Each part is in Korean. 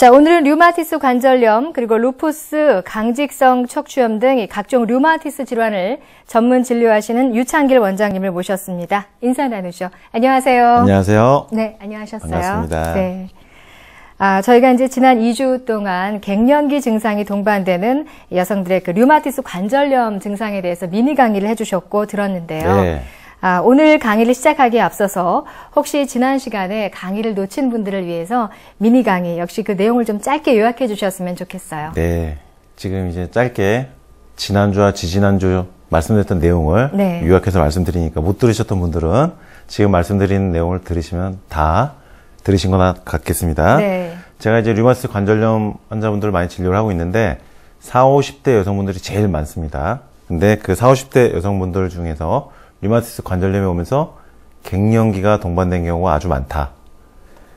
자, 오늘은 류마티스 관절염 그리고 루푸스, 강직성 척추염 등 각종 류마티스 질환을 전문 진료하시는 유창길 원장님을 모셨습니다. 인사 나누죠. 안녕하세요. 안녕하세요. 네, 안녕하셨어요. 반갑습니다. 네. 아, 저희가 이제 지난 2주 동안 갱년기 증상이 동반되는 여성들의 그 류마티스 관절염 증상에 대해서 미니 강의를 해주셨고 들었는데요. 네. 아, 오늘 강의를 시작하기에 앞서서 혹시 지난 시간에 강의를 놓친 분들을 위해서 미니 강의 역시 그 내용을 좀 짧게 요약해 주셨으면 좋겠어요. 네. 지금 이제 짧게 지난주와 지지난주 말씀드렸던 내용을 네. 요약해서 말씀드리니까 못 들으셨던 분들은 지금 말씀드린 내용을 들으시면 다 들으신 거나 같겠습니다. 네. 제가 이제 류마스 관절염 환자분들을 많이 진료를 하고 있는데 4, 50대 여성분들이 제일 많습니다. 근데 그 4, 50대 여성분들 중에서 류마티스 관절염이 오면서 갱년기가 동반된 경우가 아주 많다.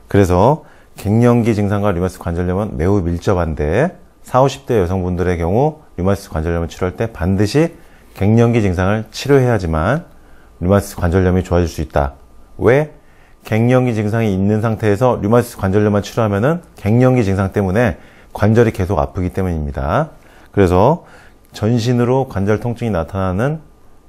그래서 갱년기 증상과 류마티스 관절염은 매우 밀접한데 40, 50대 여성분들의 경우 류마티스 관절염을 치료할 때 반드시 갱년기 증상을 치료해야지만 류마티스 관절염이 좋아질 수 있다. 왜? 갱년기 증상이 있는 상태에서 류마티스 관절염만 치료하면은 갱년기 증상 때문에 관절이 계속 아프기 때문입니다. 그래서 전신으로 관절 통증이 나타나는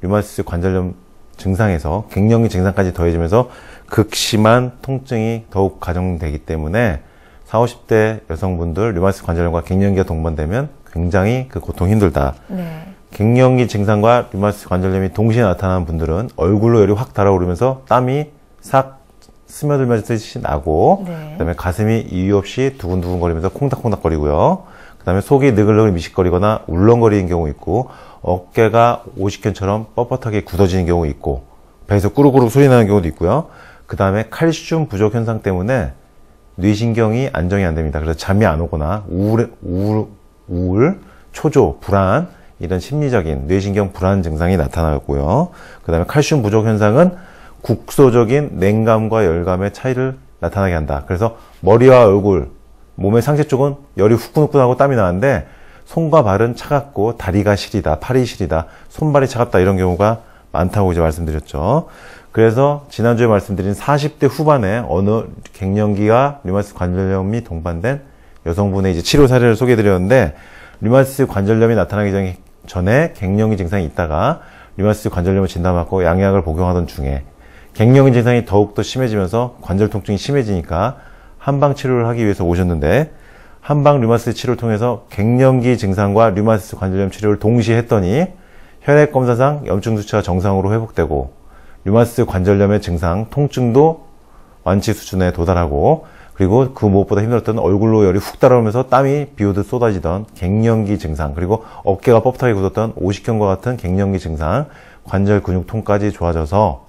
류마티스 관절염 증상에서 갱년기 증상까지 더해지면서 극심한 통증이 더욱 가중되기 때문에 40, 50대 여성분들 류마티스 관절염과 갱년기가 동반되면 굉장히 그 고통 이 힘들다. 네. 갱년기 증상과 류마티스 관절염이 동시에 나타나는 분들은 얼굴로 열이 확 달아오르면서 땀이 싹 스며들면서 뜻이 나고 네. 그다음에 가슴이 이유 없이 두근두근거리면서 콩닥콩닥거리고요. 그다음에 속이 느글느글 미식거리거나 울렁거리는 경우 있고 어깨가 오십견처럼 뻣뻣하게 굳어지는 경우 있고 배에서 꾸룩꾸룩 소리 나는 경우도 있고요. 그다음에 칼슘 부족 현상 때문에 뇌신경이 안정이 안 됩니다. 그래서 잠이 안 오거나 우울, 우울, 우울 초조, 불안 이런 심리적인 뇌신경 불안 증상이 나타나고요. 그다음에 칼슘 부족 현상은 국소적인 냉감과 열감의 차이를 나타나게 한다. 그래서 머리와 얼굴, 몸의 상체 쪽은 열이 후끈후끈하고 땀이 나는데 손과 발은 차갑고 다리가 시리다, 팔이 시리다, 손발이 차갑다 이런 경우가 많다고 이제 말씀드렸죠. 그래서 지난주에 말씀드린 40대 후반에 어느 갱년기와 류마티스 관절염이 동반된 여성분의 이제 치료 사례를 소개해드렸는데 류마티스 관절염이 나타나기 전에 갱년기 증상이 있다가 류마티스 관절염을 진단받고 양약을 복용하던 중에 갱년기 증상이 더욱더 심해지면서 관절 통증이 심해지니까 한방 치료를 하기 위해서 오셨는데 한방 류마티스 치료를 통해서 갱년기 증상과 류마티스 관절염 치료를 동시에 했더니 혈액 검사상 염증 수치가 정상으로 회복되고 류마티스 관절염의 증상, 통증도 완치 수준에 도달하고 그리고 그 무엇보다 힘들었던 얼굴로 열이 훅 달아오면서 땀이 비오듯 쏟아지던 갱년기 증상 그리고 어깨가 뻣뻣하게 굳었던 오식형과 같은 갱년기 증상 관절 근육통까지 좋아져서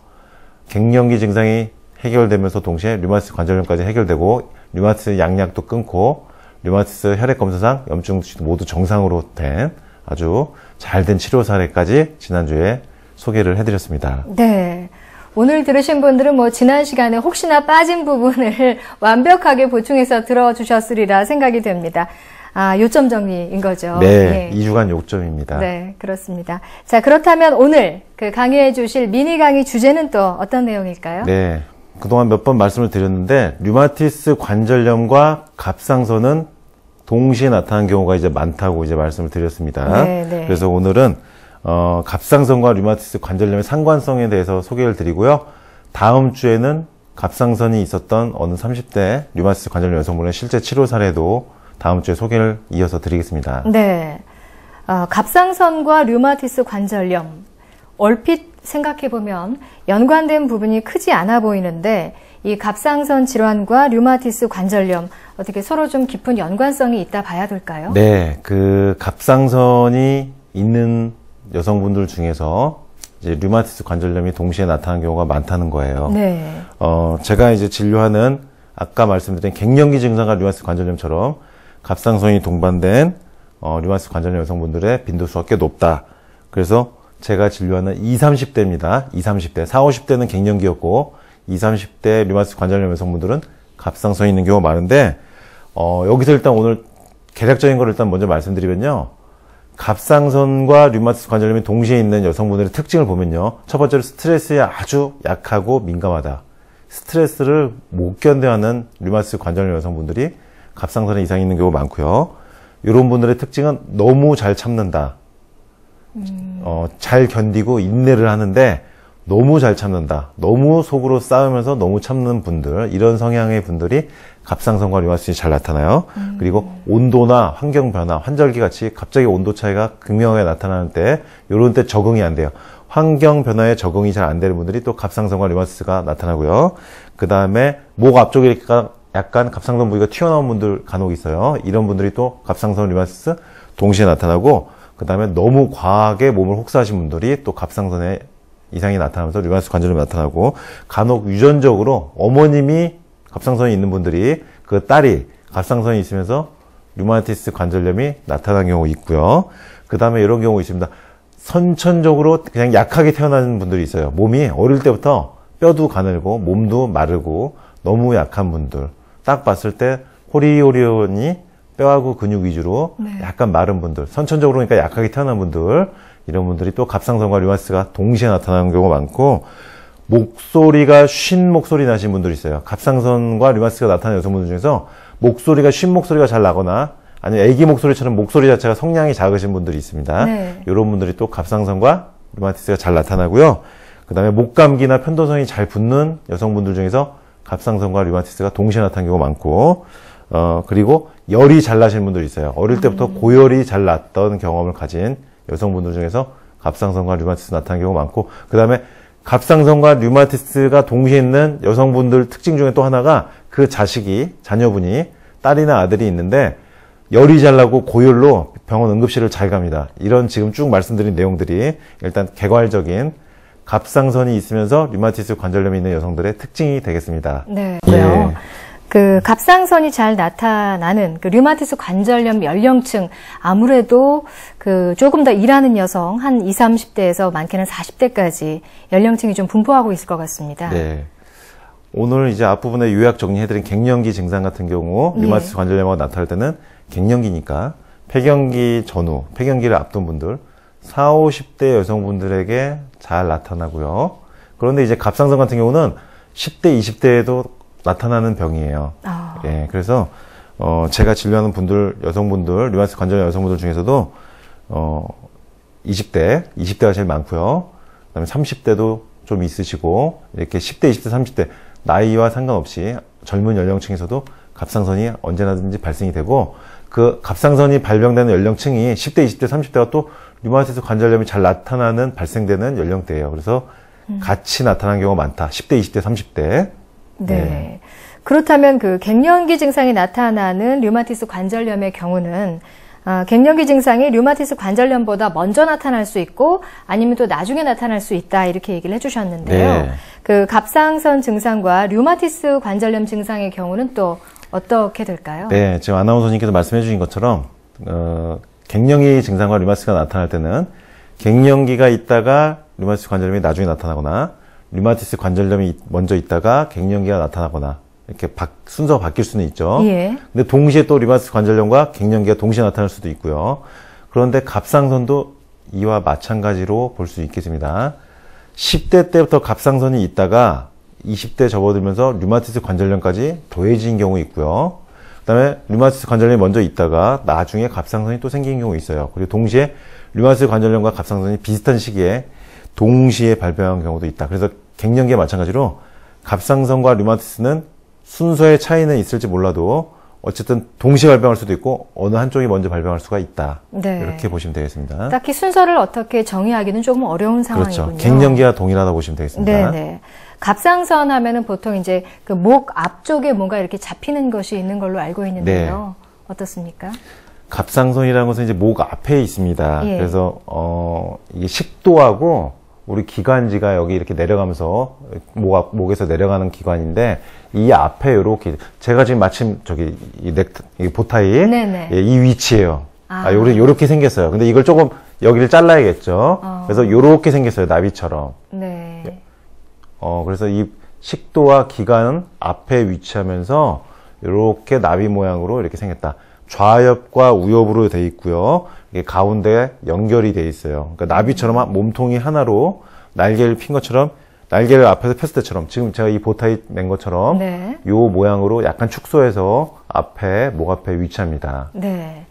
갱년기 증상이 해결되면서 동시에 류마티스 관절염까지 해결되고 류마티스 양약도 끊고 류마티스 혈액 검사상 염증 수치도 모두 정상으로 된 아주 잘 된 치료 사례까지 지난주에 소개를 해드렸습니다. 네. 오늘 들으신 분들은 뭐 지난 시간에 혹시나 빠진 부분을 완벽하게 보충해서 들어주셨으리라 생각이 됩니다. 아, 요점 정리인 거죠. 네, 네. 예. 2주간 요점입니다. 네, 그렇습니다. 자, 그렇다면 오늘 그 강의해 주실 미니 강의 주제는 또 어떤 내용일까요? 네, 그동안 몇 번 말씀을 드렸는데 류마티스 관절염과 갑상선은 동시에 나타난 경우가 이제 많다고 이제 말씀을 드렸습니다. 네, 네. 그래서 오늘은 어, 갑상선과 류마티스 관절염의 상관성에 대해서 소개를 드리고요. 다음 주에는 갑상선이 있었던 어느 30대 류마티스 관절염 여성분의 실제 치료 사례도 다음 주에 소개를 이어서 드리겠습니다. 네. 어, 갑상선과 류마티스 관절염 얼핏 생각해보면 연관된 부분이 크지 않아 보이는데 이 갑상선 질환과 류마티스 관절염 어떻게 서로 좀 깊은 연관성이 있다 봐야 될까요? 네, 그 갑상선이 있는 여성분들 중에서 이제 류마티스 관절염이 동시에 나타나는 경우가 많다는 거예요. 네. 어, 제가 이제 진료하는 아까 말씀드린 갱년기 증상과 류마티스 관절염처럼 갑상선이 동반된 어, 류마티스 관절염 여성분들의 빈도수가 꽤 높다. 그래서 제가 진료하는 20, 30대입니다. 20, 30대. 40, 50대는 갱년기였고 20, 30대 류마티스 관절염 여성분들은 갑상선이 있는 경우가 많은데 어, 여기서 일단 오늘 개략적인 걸 일단 먼저 말씀드리면요. 갑상선과 류마티스 관절염이 동시에 있는 여성분들의 특징을 보면요. 첫 번째로 스트레스에 아주 약하고 민감하다. 스트레스를 못 견뎌하는 류마티스 관절염 여성분들이 갑상선에 이상이 있는 경우가 많고요. 이런 분들의 특징은 너무 잘 참는다. 음. 어, 잘 견디고 인내를 하는데 너무 잘 참는다. 너무 속으로 싸우면서 너무 참는 분들, 이런 성향의 분들이 갑상선과 류마순이 잘 나타나요. 음. 그리고 온도나 환경 변화, 환절기 같이 갑자기 온도 차이가 극명하게 나타나는 때, 요런 때 적응이 안 돼요. 환경 변화에 적응이 잘 안 되는 분들이 또 갑상선과 류마스가 나타나고요. 그 다음에 목 앞쪽에 약간 갑상선 부위가 튀어나온 분들 간혹 있어요. 이런 분들이 또 갑상선 류마스 동시에 나타나고 그 다음에 너무 과하게 몸을 혹사하신 분들이 또 갑상선에 이상이 나타나면서 류마티스 관절염이 나타나고 간혹 유전적으로 어머님이 갑상선이 있는 분들이 그 딸이 갑상선이 있으면서 류마티스 관절염이 나타난 경우 있고요. 그 다음에 이런 경우 있습니다. 선천적으로 그냥 약하게 태어나는 분들이 있어요. 몸이 어릴 때부터 뼈도 가늘고 몸도 마르고 너무 약한 분들 딱 봤을 때 호리호리온이 뼈하고 근육 위주로 네. 약간 마른 분들, 선천적으로 그러니까 약하게 태어난 분들 이런 분들이 또 갑상선과 류마스가 동시에 나타나는 경우가 많고 목소리가 쉰 목소리 나신 분들이 있어요. 갑상선과 류마스가 나타나는 여성분들 중에서 목소리가 쉰 목소리가 잘 나거나 아니면 애기 목소리처럼 목소리 자체가 성량이 작으신 분들이 있습니다. 네. 이런 분들이 또 갑상선과 류마티스가 잘 나타나고요. 그다음에 목감기나 편도선이 잘 붙는 여성분들 중에서 갑상선과 류마티스가 동시에 나타난 경우가 많고 어, 그리고 열이 잘 나시는 분들 있어요. 어릴 때부터 음. 고열이 잘 났던 경험을 가진 여성분들 중에서 갑상선과 류마티스 나타난 경우가 많고, 그 다음에 갑상선과 류마티스가 동시에 있는 여성분들 특징 중에 또 하나가 그 자식이, 자녀분이 딸이나 아들이 있는데 열이 잘 나고 고열로 병원 응급실을 잘 갑니다. 이런 지금 쭉 말씀드린 내용들이 일단 개괄적인 갑상선이 있으면서 류마티스 관절염이 있는 여성들의 특징이 되겠습니다. 네. 예. 그 갑상선이 잘 나타나는 그 류마티스 관절염 연령층 아무래도 그 조금 더 일하는 여성 한 20, 30대에서 많게는 40대까지 연령층이 좀 분포하고 있을 것 같습니다. 네. 오늘 이제 앞부분에 요약 정리해드린 갱년기 증상 같은 경우 네. 류마티스 예. 관절염이 나타날 때는 갱년기니까 폐경기 전후, 폐경기를 앞둔 분들 4, 50대 여성분들에게 잘 나타나고요. 그런데 이제 갑상선 같은 경우는 10대, 20대에도 나타나는 병이에요. 아. 예, 그래서 어, 제가 진료하는 분들, 여성분들, 류마스 관절 여성분들 중에서도 어, 20대, 20대가 제일 많고요. 그다음에 30대도 좀 있으시고 이렇게 10대, 20대, 30대 나이와 상관없이 젊은 연령층에서도 갑상선이 언제나든지 발생이 되고 그 갑상선이 발병되는 연령층이 10대, 20대, 30대가 또 류마티스 관절염이 잘 나타나는 발생되는 연령대예요. 그래서 음. 같이 나타난 경우가 많다. 10대, 20대, 30대. 네. 네. 그렇다면 그 갱년기 증상이 나타나는 류마티스 관절염의 경우는 어, 갱년기 증상이 류마티스 관절염보다 먼저 나타날 수 있고 아니면 또 나중에 나타날 수 있다 이렇게 얘기를 해주셨는데요. 네. 그 갑상선 증상과 류마티스 관절염 증상의 경우는 또 어떻게 될까요? 네, 지금 아나운서님께서 말씀해 주신 것처럼 어, 갱년기 증상과 류마티스가 나타날 때는 갱년기가 있다가 류마티스 관절염이 나중에 나타나거나 류마티스 관절염이 먼저 있다가 갱년기가 나타나거나 이렇게 바, 순서가 바뀔 수는 있죠. 예. 근데 동시에 또 류마티스 관절염과 갱년기가 동시에 나타날 수도 있고요. 그런데 갑상선도 이와 마찬가지로 볼 수 있겠습니다. 10대 때부터 갑상선이 있다가 20대 접어들면서 류마티스 관절염까지 더해진 경우 있고요. 그다음에 류마티스 관절염이 먼저 있다가 나중에 갑상선이 또생긴 경우 있어요. 그리고 동시에 류마티스 관절염과 갑상선이 비슷한 시기에 동시에 발병한 경우도 있다. 그래서 갱년기 마찬가지로 갑상선과 류마티스는 순서의 차이는 있을지 몰라도 어쨌든 동시에 발병할 수도 있고 어느 한쪽이 먼저 발병할 수가 있다. 네. 이렇게 보시면 되겠습니다. 딱히 순서를 어떻게 정의하기는 조금 어려운 그렇죠. 상황이군요. 그렇죠. 갱년기와 동일하다 보시면 되겠습니다. 네, 네. 갑상선 하면은 보통 이제 그 목 앞쪽에 뭔가 이렇게 잡히는 것이 있는 걸로 알고 있는데요. 네. 어떻습니까? 갑상선이라는 것은 이제 목 앞에 있습니다. 예. 그래서 어 이게 식도하고 우리 기관지가 여기 이렇게 내려가면서 목, 목에서 내려가는 기관인데 이 앞에 이렇게 제가 지금 마침 저기 이 넥, 이 보타이 예, 이 위치예요. 아, 아. 요렇게, 요렇게 생겼어요. 근데 이걸 조금 여기를 잘라야겠죠. 어. 그래서 요렇게 생겼어요. 나비처럼. 네. 예. 어, 그래서 이 식도와 기관 앞에 위치하면서 이렇게 나비 모양으로 이렇게 생겼다. 좌엽과 우엽으로 돼 있고요. 이게 가운데 연결이 돼 있어요. 그러니까 나비처럼 몸통이 하나로 날개를 핀 것처럼 날개를 앞에서 폈을 때처럼 지금 제가 이 보타이 맨 것처럼 네. 요 모양으로 약간 축소해서 앞에 목 앞에 위치합니다. 네.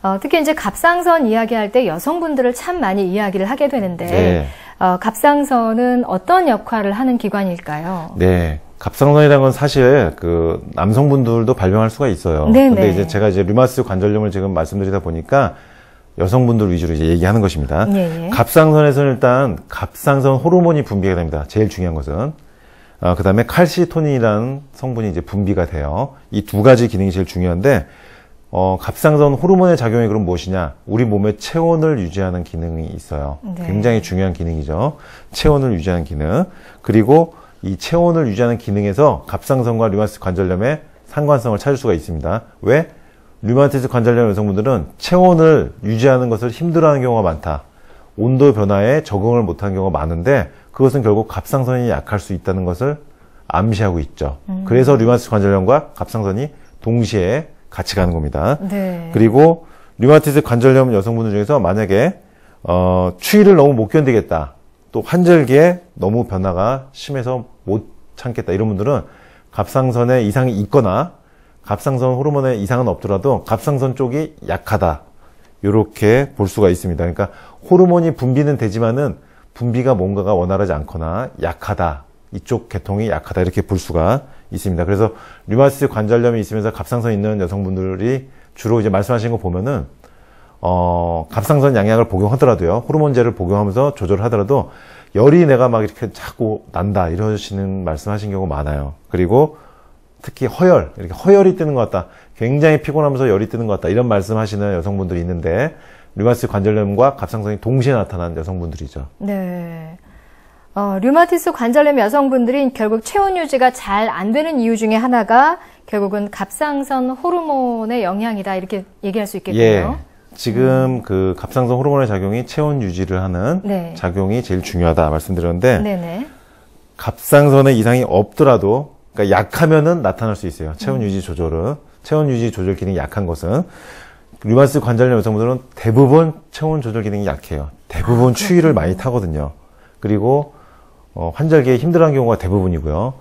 어, 특히 이제 갑상선 이야기할 때 여성분들을 참 많이 이야기를 하게 되는데 네. 어, 갑상선은 어떤 역할을 하는 기관일까요? 네. 갑상선이라는 건 사실 그 남성분들도 발병할 수가 있어요. 네네. 근데 네. 이제 제가 이제 류마스 관절염을 지금 말씀드리다 보니까 여성분들 위주로 이제 얘기하는 것입니다. 네네. 예, 예. 갑상선에서는 일단 갑상선 호르몬이 분비가 됩니다. 제일 중요한 것은. 어, 그 다음에 칼시토닌이라는 성분이 이제 분비가 돼요. 이 두 가지 기능이 제일 중요한데, 어, 갑상선 호르몬의 작용이 그럼 무엇이냐? 우리 몸의 체온을 유지하는 기능이 있어요. 네. 굉장히 중요한 기능이죠. 체온을 유지하는 기능. 그리고 이 체온을 유지하는 기능에서 갑상선과 류마티스 관절염의 상관성을 찾을 수가 있습니다. 왜? 류마티스 관절염 여성분들은 체온을 유지하는 것을 힘들어하는 경우가 많다. 온도 변화에 적응을 못하는 경우가 많은데 그것은 결국 갑상선이 약할 수 있다는 것을 암시하고 있죠. 음. 그래서 류마티스 관절염과 갑상선이 동시에 같이 가는 겁니다. 네. 그리고 류마티스 관절염 여성분들 중에서 만약에 어, 추위를 너무 못 견디겠다. 또 환절기에 너무 변화가 심해서 못 참겠다 이런 분들은 갑상선에 이상이 있거나 갑상선 호르몬에 이상은 없더라도 갑상선 쪽이 약하다 이렇게 볼 수가 있습니다. 그러니까 호르몬이 분비는 되지만은 분비가 뭔가가 원활하지 않거나 약하다 이쪽 계통이 약하다 이렇게 볼 수가 있습니다. 그래서 류마티스 관절염이 있으면서 갑상선 있는 여성분들이 주로 이제 말씀하신 거 보면은 어, 갑상선 양약을 복용하더라도요, 호르몬제를 복용하면서 조절하더라도 열이 내가 막 이렇게 자꾸 난다 이러시는 말씀하신 경우 많아요. 그리고 특히 허열, 이렇게 허열이 뜨는 것 같다. 굉장히 피곤하면서 열이 뜨는 것 같다. 이런 말씀하시는 여성분들이 있는데 류마티스 관절염과 갑상선이 동시에 나타난 여성분들이죠. 네. 어, 류마티스 관절염 여성분들이 결국 체온 유지가 잘 안 되는 이유 중에 하나가 결국은 갑상선 호르몬의 영향이다 이렇게 얘기할 수 있겠군요. 예. 지금 그 갑상선 호르몬의 작용이 체온 유지를 하는 네. 작용이 제일 중요하다 말씀드렸는데 네네. 갑상선에 이상이 없더라도 그러니까 약하면은 나타날 수 있어요. 체온 음. 유지 조절은 체온 유지 조절 기능이 약한 것은 류마스 관절염 여성분들은 대부분 체온 조절 기능이 약해요. 대부분 아, 추위를 많이 타거든요. 그리고 어, 환절기에 힘들어하는 경우가 대부분이고요.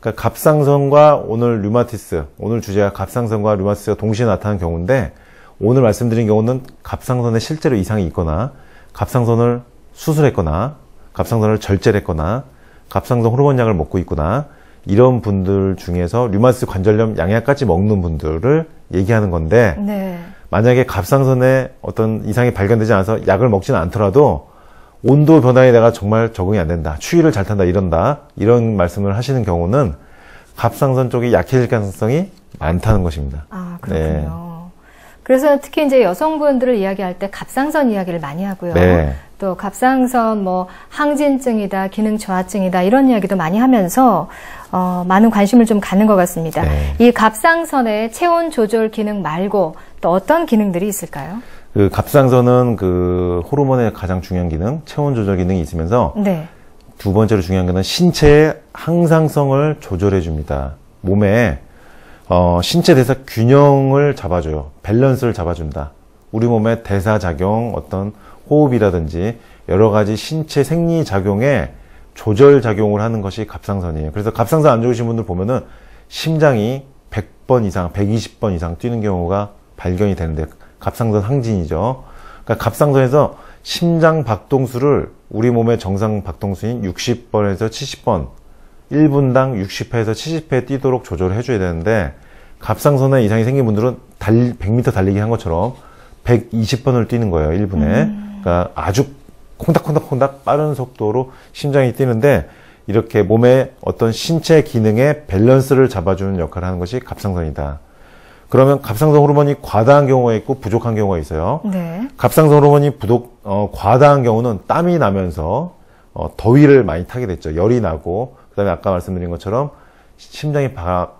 그러니까 갑상선과 오늘 류마티스 오늘 주제가 갑상선과 류마티스가 동시에 나타난 경우인데 오늘 말씀드린 경우는 갑상선에 실제로 이상이 있거나 갑상선을 수술했거나 갑상선을 절제했거나 갑상선 호르몬약을 먹고 있거나 이런 분들 중에서 류마스 관절염 양약까지 먹는 분들을 얘기하는 건데 네. 만약에 갑상선에 어떤 이상이 발견되지 않아서 약을 먹지는 않더라도 온도 변화에 내가 정말 적응이 안 된다 추위를 잘 탄다 이런다 이런 말씀을 하시는 경우는 갑상선 쪽이 약해질 가능성이 많다는 것입니다. 아 네. 그렇군요. 네. 그래서 특히 이제 여성분들을 이야기할 때 갑상선 이야기를 많이 하고요. 네. 또 갑상선 뭐 항진증이다, 기능 저하증이다 이런 이야기도 많이 하면서 어, 많은 관심을 좀 가는 것 같습니다. 네. 이 갑상선의 체온 조절 기능 말고 또 어떤 기능들이 있을까요? 그 갑상선은 그 호르몬의 가장 중요한 기능, 체온 조절 기능이 있으면서 네. 두 번째로 중요한 것은 신체의 항상성을 조절해 줍니다. 몸에 어, 신체 대사 균형을 잡아줘요. 밸런스를 잡아준다. 우리 몸의 대사작용, 어떤 호흡이라든지 여러 가지 신체 생리작용에 조절작용을 하는 것이 갑상선이에요. 그래서 갑상선 안 좋으신 분들 보면은 심장이 100번 이상, 120번 이상 뛰는 경우가 발견이 되는데 갑상선 항진이죠. 그러니까 갑상선에서 심장 박동수를 우리 몸의 정상 박동수인 60번에서 70번 1분당 60회에서 70회 뛰도록 조절을 해줘야 되는데 갑상선에 이상이 생긴 분들은 100m 달리기 한 것처럼 120번을 뛰는 거예요 1분에 음. 그러니까 아주 콩닥콩닥콩닥 빠른 속도로 심장이 뛰는데 이렇게 몸의 어떤 신체 기능의 밸런스를 잡아주는 역할을 하는 것이 갑상선이다. 그러면 갑상선 호르몬이 과다한 경우가 있고 부족한 경우가 있어요. 네. 갑상선 호르몬이 부족, 어, 과다한 경우는 땀이 나면서 어, 더위를 많이 타게 됐죠. 열이 나고 그 다음에 아까 말씀드린 것처럼 심장이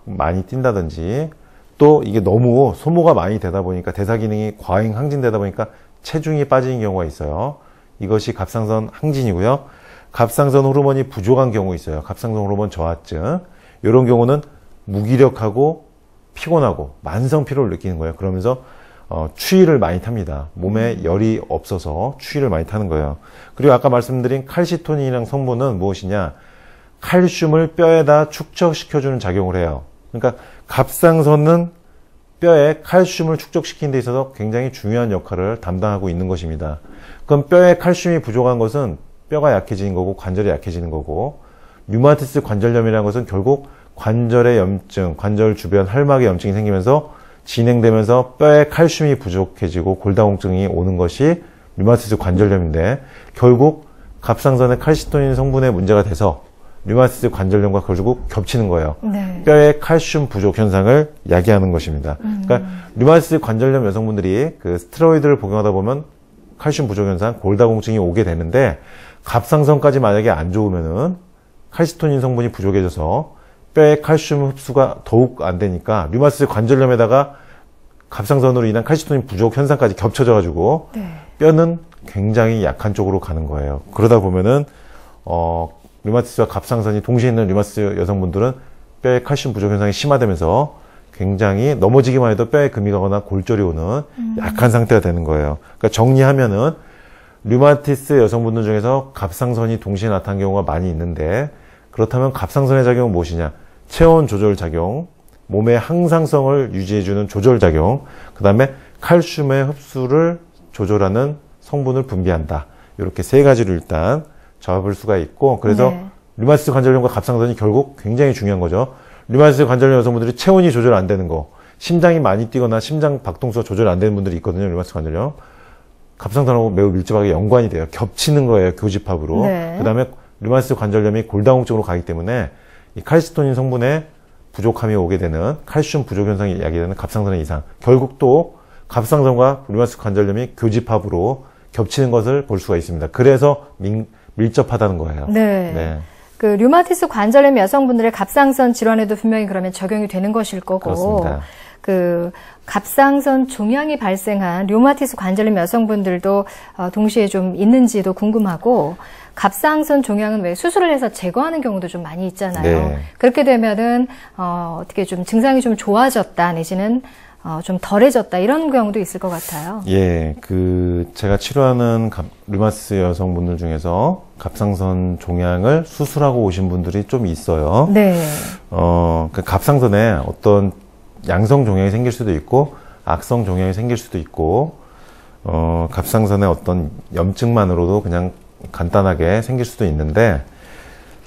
많이 뛴다든지 또 이게 너무 소모가 많이 되다 보니까 대사 기능이 과잉 항진되다 보니까 체중이 빠지는 경우가 있어요. 이것이 갑상선 항진이고요. 갑상선 호르몬이 부족한 경우 있어요. 갑상선 호르몬 저하증. 이런 경우는 무기력하고 피곤하고 만성 피로를 느끼는 거예요. 그러면서 어, 추위를 많이 탑니다. 몸에 열이 없어서 추위를 많이 타는 거예요. 그리고 아까 말씀드린 칼시토닌이랑 성분은 무엇이냐? 칼슘을 뼈에다 축적시켜주는 작용을 해요. 그러니까 갑상선은 뼈에 칼슘을 축적시키는 데 있어서 굉장히 중요한 역할을 담당하고 있는 것입니다. 그럼 뼈에 칼슘이 부족한 것은 뼈가 약해지는 거고 관절이 약해지는 거고 류마티스 관절염이라는 것은 결국 관절의 염증, 관절 주변 할막의 염증이 생기면서 진행되면서 뼈에 칼슘이 부족해지고 골다공증이 오는 것이 류마티스 관절염인데 결국 갑상선의 칼시토닌 성분에 문제가 돼서 류마티스 관절염과 결국 겹치는 거예요. 네. 뼈의 칼슘 부족 현상을 야기하는 것입니다. 음. 그러니까 류마티스 관절염 여성분들이 그 스테로이드를 복용하다 보면 칼슘 부족 현상, 골다공증이 오게 되는데 갑상선까지 만약에 안 좋으면은 칼시토닌 성분이 부족해져서 뼈의 칼슘 흡수가 더욱 안 되니까 류마티스 관절염에다가 갑상선으로 인한 칼시토닌 부족 현상까지 겹쳐져 가지고 네. 뼈는 굉장히 약한 쪽으로 가는 거예요. 그러다 보면은 어 류마티스와 갑상선이 동시에 있는 류마티스 여성분들은 뼈에 칼슘 부족 현상이 심화되면서 굉장히 넘어지기만 해도 뼈에 금이 가거나 골절이 오는 음. 약한 상태가 되는 거예요. 그러니까 정리하면은 류마티스 여성분들 중에서 갑상선이 동시에 나타난 경우가 많이 있는데 그렇다면 갑상선의 작용은 무엇이냐? 체온 조절 작용, 몸의 항상성을 유지해주는 조절 작용, 그 다음에 칼슘의 흡수를 조절하는 성분을 분비한다. 이렇게 세 가지를 일단 잡을 수가 있고 그래서 네. 류마티스 관절염과 갑상선이 결국 굉장히 중요한 거죠. 류마티스 관절염 여성분들이 체온이 조절 안 되는 거, 심장이 많이 뛰거나 심장 박동수가 조절 안 되는 분들이 있거든요. 류마티스 관절염. 갑상선하고 매우 밀접하게 연관이 돼요. 겹치는 거예요. 교집합으로. 네. 그다음에 류마티스 관절염이 골다공 쪽으로 가기 때문에 이 칼시토닌 성분의 부족함이 오게 되는 칼슘 부족 현상이 야기되는 갑상선의 이상. 결국 또 갑상선과 류마티스 관절염이 교집합으로 겹치는 것을 볼 수가 있습니다. 그래서 민, 밀접하다는 거예요. 네. 네. 그 류마티스 관절염 여성분들의 갑상선 질환에도 분명히 그러면 적용이 되는 것일 거고. 그렇습니다. 그 갑상선 종양이 발생한 류마티스 관절염 여성분들도 어, 동시에 좀 있는지도 궁금하고 갑상선 종양은 왜 수술을 해서 제거하는 경우도 좀 많이 있잖아요. 네. 그렇게 되면은 어, 어떻게 좀 증상이 좀 좋아졌다 내지는 어, 좀 덜해졌다 이런 경우도 있을 것 같아요. 예, 그 제가 치료하는 갑, 류마스 여성분들 중에서 갑상선 종양을 수술하고 오신 분들이 좀 있어요. 네. 어, 그 갑상선에 어떤 양성 종양이 생길 수도 있고 악성 종양이 생길 수도 있고 어, 갑상선에 어떤 염증만으로도 그냥 간단하게 생길 수도 있는데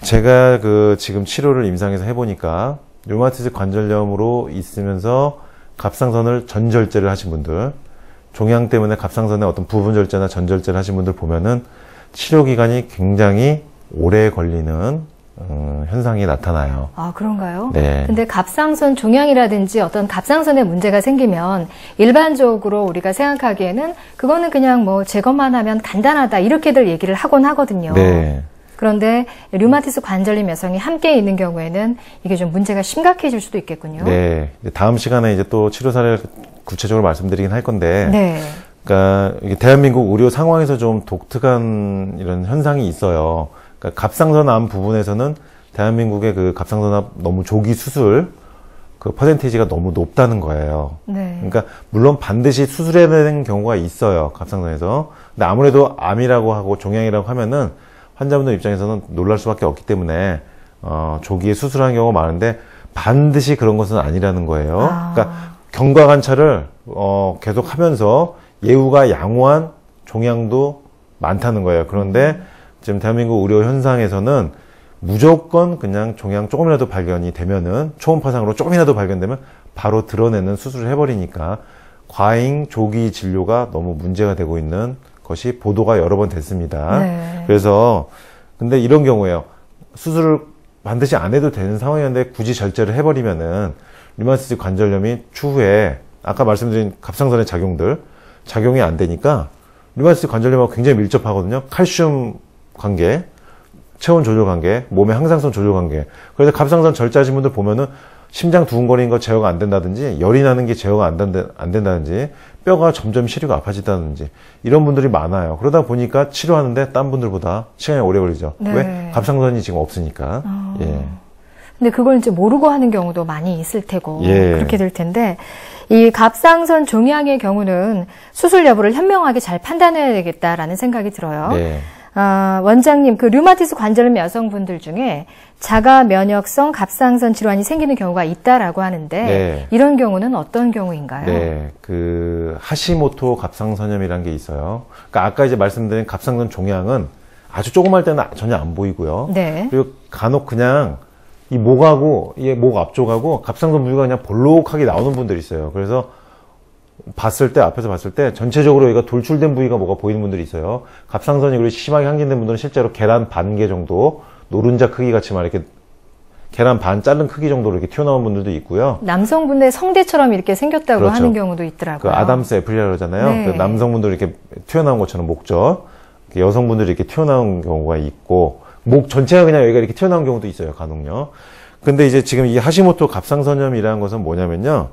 제가 그 지금 치료를 임상에서 해보니까 류마티스 관절염으로 있으면서 갑상선을 전절제를 하신 분들, 종양 때문에 갑상선에 어떤 부분절제나 전절제를 하신 분들 보면은 치료 기간이 굉장히 오래 걸리는 음, 현상이 나타나요. 아, 그런가요? 네. 근데 갑상선 종양이라든지 어떤 갑상선에 문제가 생기면 일반적으로 우리가 생각하기에는 그거는 그냥 뭐 제거만 하면 간단하다 이렇게들 얘기를 하곤 하거든요. 네. 그런데 류마티스 관절염 여성이 함께 있는 경우에는 이게 좀 문제가 심각해질 수도 있겠군요. 네. 다음 시간에 이제 또 치료 사례를 구체적으로 말씀드리긴 할 건데. 네. 그러니까 대한민국 의료 상황에서 좀 독특한 이런 현상이 있어요. 그러니까 갑상선암 부분에서는 대한민국의 그 갑상선암 너무 조기 수술 그 퍼센테이지가 너무 높다는 거예요. 네. 그러니까 물론 반드시 수술해야 되는 경우가 있어요. 갑상선에서. 근데 아무래도 암이라고 하고 종양이라고 하면은 환자분들 입장에서는 놀랄 수밖에 없기 때문에 어, 조기에 수술하는 경우가 많은데 반드시 그런 것은 아니라는 거예요. 아. 그러니까 경과관찰을 어, 계속 하면서 예후가 양호한 종양도 많다는 거예요. 그런데 지금 대한민국 의료 현상에서는 무조건 그냥 종양 조금이라도 발견이 되면은 초음파상으로 조금이라도 발견되면 바로 드러내는 수술을 해버리니까 과잉 조기 진료가 너무 문제가 되고 있는 것이 보도가 여러 번 됐습니다. 네. 그래서 근데 이런 경우에요. 수술을 반드시 안 해도 되는 상황이었는데 굳이 절제를 해버리면은 류마티스 관절염이 추후에 아까 말씀드린 갑상선의 작용들 작용이 안 되니까 류마티스 관절염하고 굉장히 밀접하거든요. 칼슘 관계, 체온 조절 관계, 몸의 항상성 조절 관계. 그래서 갑상선 절제하신 분들 보면은 심장 두근거리는 거 제어가 안 된다든지 열이 나는 게 제어가 안, 된다, 안 된다든지 뼈가 점점 시리고 아파진다든지 이런 분들이 많아요. 그러다 보니까 치료하는데 딴 분들보다 시간이 오래 걸리죠. 네. 왜? 갑상선이 지금 없으니까. 아. 예. 근데 그걸 이제 모르고 하는 경우도 많이 있을 테고 예. 그렇게 될 텐데 이 갑상선 종양의 경우는 수술 여부를 현명하게 잘 판단해야 되겠다라는 생각이 들어요. 네. 어, 원장님, 그 류마티스 관절염 여성분들 중에 자가 면역성 갑상선 질환이 생기는 경우가 있다라고 하는데 네. 이런 경우는 어떤 경우인가요? 네, 그 하시모토 갑상선염이라는 게 있어요. 그러니까 아까 이제 말씀드린 갑상선 종양은 아주 조그마할 때는 전혀 안 보이고요. 네. 그리고 간혹 그냥 이 목하고 이목 앞쪽하고 갑상선 부위가 그냥 볼록하게 나오는 분들이 있어요. 그래서 봤을 때 앞에서 봤을 때 전체적으로 얘가 돌출된 부위가 뭐가 보이는 분들이 있어요. 갑상선이 그리고 심하게 항진된 분들은 실제로 계란 반개 정도 노른자 크기 같이 막 이렇게 계란 반 자른 크기 정도로 이렇게 튀어나온 분들도 있고요. 남성분의 성대처럼 이렇게 생겼다고 그렇죠. 하는 경우도 있더라고요. 그 아담스 애플리아라잖아요. 네. 그 남성분들 이렇게 튀어나온 것처럼 목젖, 여성분들이 이렇게 튀어나온 경우가 있고 목 전체가 그냥 여기가 이렇게 튀어나온 경우도 있어요. 간혹요. 근데 이제 지금 이 하시모토 갑상선염이라는 것은 뭐냐면요.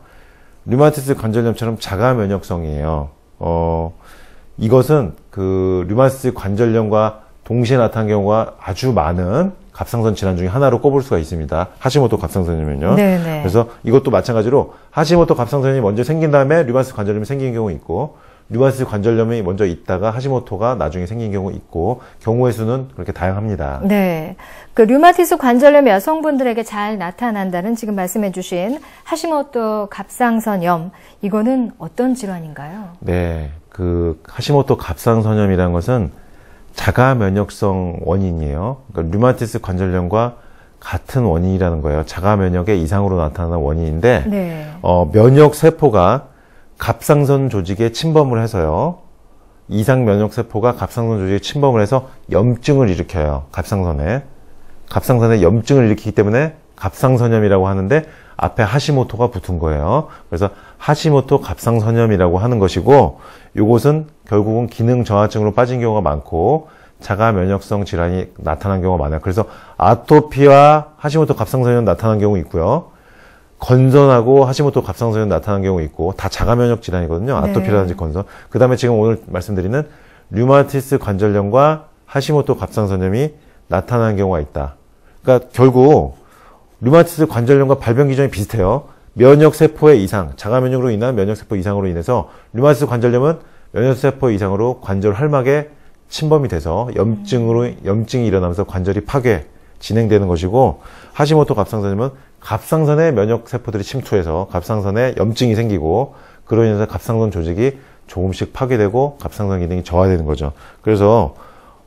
류마티스 관절염처럼 자가 면역성이에요. 어, 이것은 그 류마티스 관절염과 동시에 나타난 경우가 아주 많은 갑상선 질환 중에 하나로 꼽을 수가 있습니다. 하시모토 갑상선이면요. 네네. 네. 그래서 이것도 마찬가지로 하시모토 갑상선이 먼저 생긴 다음에 류마스 관절염이 생긴 경우 있고 류마스 관절염이 먼저 있다가 하시모토가 나중에 생긴 경우 있고 경우의 수는 그렇게 다양합니다. 네. 그 류마티스 관절염 여성분들에게 잘 나타난다는 지금 말씀해 주신 하시모토 갑상선염 이거는 어떤 질환인가요? 네. 그 하시모토 갑상선염이라는 것은 자가 면역성 원인이에요. 그러니까 류마티스 관절염과 같은 원인이라는 거예요. 자가 면역의 이상으로 나타나는 원인인데 네. 어, 면역 세포가 갑상선 조직에 침범을 해서요. 이상 면역 세포가 갑상선 조직에 침범을 해서 염증을 일으켜요. 갑상선에. 갑상선에 염증을 일으키기 때문에 갑상선염이라고 하는데 앞에 하시모토가 붙은 거예요. 그래서 하시모토 갑상선염이라고 하는 것이고 이곳은 결국은 기능 저하증으로 빠진 경우가 많고 자가 면역성 질환이 나타난 경우가 많아요. 그래서 아토피와 하시모토 갑상선염 나타난 경우 있고요. 건선하고 하시모토 갑상선염 나타난 경우 있고 다 자가 면역 질환이거든요. 네. 아토피라든지 네. 건선. 그다음에 지금 오늘 말씀드리는 류마티스 관절염과 하시모토 갑상선염이 나타난 경우가 있다. 그러니까 결국 류마티스 관절염과 발병 기전이 비슷해요. 면역세포의 이상, 자가면역으로 인한 면역세포 이상으로 인해서 류마티스 관절염은 면역세포 이상으로 관절 할막에 침범이 돼서 염증으로 염증이 일어나면서 관절이 파괴 진행되는 것이고 하시모토 갑상선염은 갑상선의 면역 세포들이 침투해서 갑상선에 염증이 생기고 그로 인해서 갑상선 조직이 조금씩 파괴되고 갑상선 기능이 저하되는 거죠. 그래서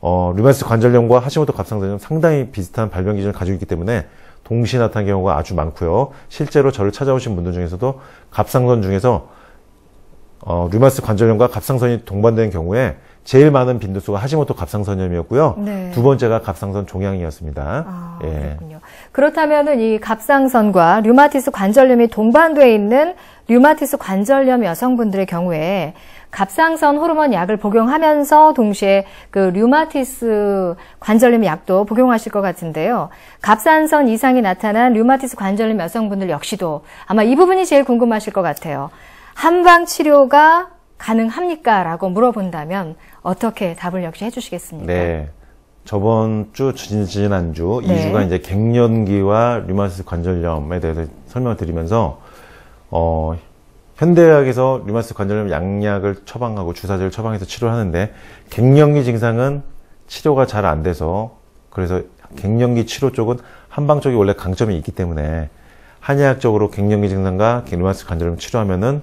어, 류마티스 관절염과 하시모토 갑상선염 상당히 비슷한 발병 기준을 가지고 있기 때문에 동시 나타난 경우가 아주 많고요. 실제로 저를 찾아오신 분들 중에서도 갑상선 중에서 어, 류마스 관절염과 갑상선이 동반된 경우에 제일 많은 빈도수가 하지모토 갑상선염이었고요. 네. 두 번째가 갑상선 종양이었습니다. 아, 예. 그렇 그렇다면은 이 갑상선과 류마티스 관절염이 동반돼 있는 류마티스 관절염 여성분들의 경우에 갑상선 호르몬 약을 복용하면서 동시에 그 류마티스 관절염 약도 복용하실 것 같은데요. 갑상선 이상이 나타난 류마티스 관절염 여성분들 역시도 아마 이 부분이 제일 궁금하실 것 같아요. 한방 치료가 가능합니까? 라고 물어본다면 어떻게 답을 역시 해주시겠습니까? 네. 저번 주, 지난주, 네. 2주간 이제 갱년기와 류마티스 관절염에 대해서 설명을 드리면서, 어, 현대의학에서 류마티스 관절염 양약을 처방하고 주사제를 처방해서 치료하는데 갱년기 증상은 치료가 잘 안 돼서 그래서 갱년기 치료 쪽은 한방 쪽이 원래 강점이 있기 때문에 한의학적으로 갱년기 증상과 류마티스 관절염 치료하면은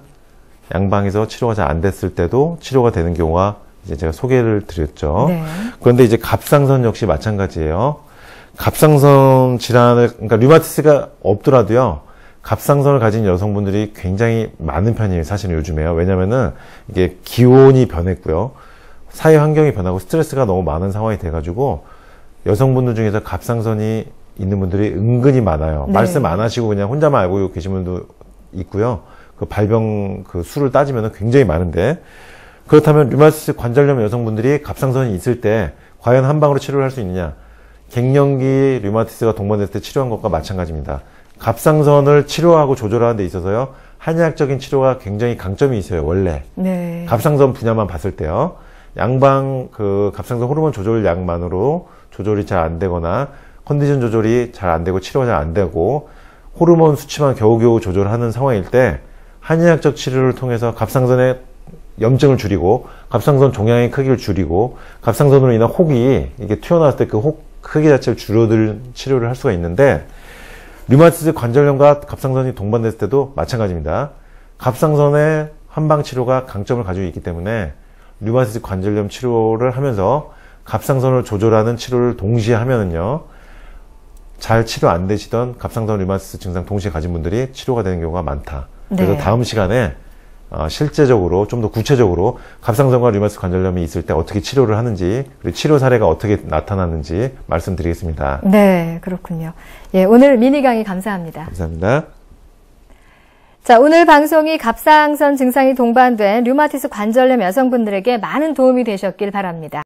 양방에서 치료가 잘 안 됐을 때도 치료가 되는 경우가 이제 제가 소개를 드렸죠. 네. 그런데 이제 갑상선 역시 마찬가지예요. 갑상선 질환을 그러니까 류마티스가 없더라도요. 갑상선을 가진 여성분들이 굉장히 많은 편이에요. 사실은 요즘에요. 왜냐면은 이게 기온이 변했고요. 사회 환경이 변하고 스트레스가 너무 많은 상황이 돼가지고 여성분들 중에서 갑상선이 있는 분들이 은근히 많아요. 네. 말씀 안 하시고 그냥 혼자만 알고 계신 분도 있고요. 그 발병 그 수를 따지면 굉장히 많은데 그렇다면 류마티스 관절염 여성분들이 갑상선이 있을 때 과연 한 방으로 치료를 할 수 있느냐? 갱년기 류마티스가 동반됐을 때 치료한 것과 마찬가지입니다. 갑상선을 치료하고 조절하는 데 있어서요. 한의학적인 치료가 굉장히 강점이 있어요, 원래. 네. 갑상선 분야만 봤을 때요. 양방 그 갑상선 호르몬 조절 약만으로 조절이 잘 안 되거나 컨디션 조절이 잘 안 되고 치료가 잘 안 되고 호르몬 수치만 겨우겨우 조절하는 상황일 때 한의학적 치료를 통해서 갑상선의 염증을 줄이고 갑상선 종양의 크기를 줄이고 갑상선으로 인한 혹이 이게 튀어나왔을 때 그 혹 크기 자체를 줄어들 치료를 할 수가 있는데 류마티스 관절염과 갑상선이 동반됐을 때도 마찬가지입니다. 갑상선의 한방 치료가 강점을 가지고 있기 때문에 류마티스 관절염 치료를 하면서 갑상선을 조절하는 치료를 동시에 하면은요. 잘 치료 안 되시던 갑상선 류마티스 증상 동시에 가진 분들이 치료가 되는 경우가 많다. 그래서 네. 다음 시간에 어, 실제적으로 좀 더 구체적으로 갑상선과 류마티스 관절염이 있을 때 어떻게 치료를 하는지 그리고 치료 사례가 어떻게 나타나는지 말씀드리겠습니다. 네, 그렇군요. 예, 오늘 미니 강의 감사합니다. 감사합니다. 자, 오늘 방송이 갑상선 증상이 동반된 류마티스 관절염 여성분들에게 많은 도움이 되셨길 바랍니다.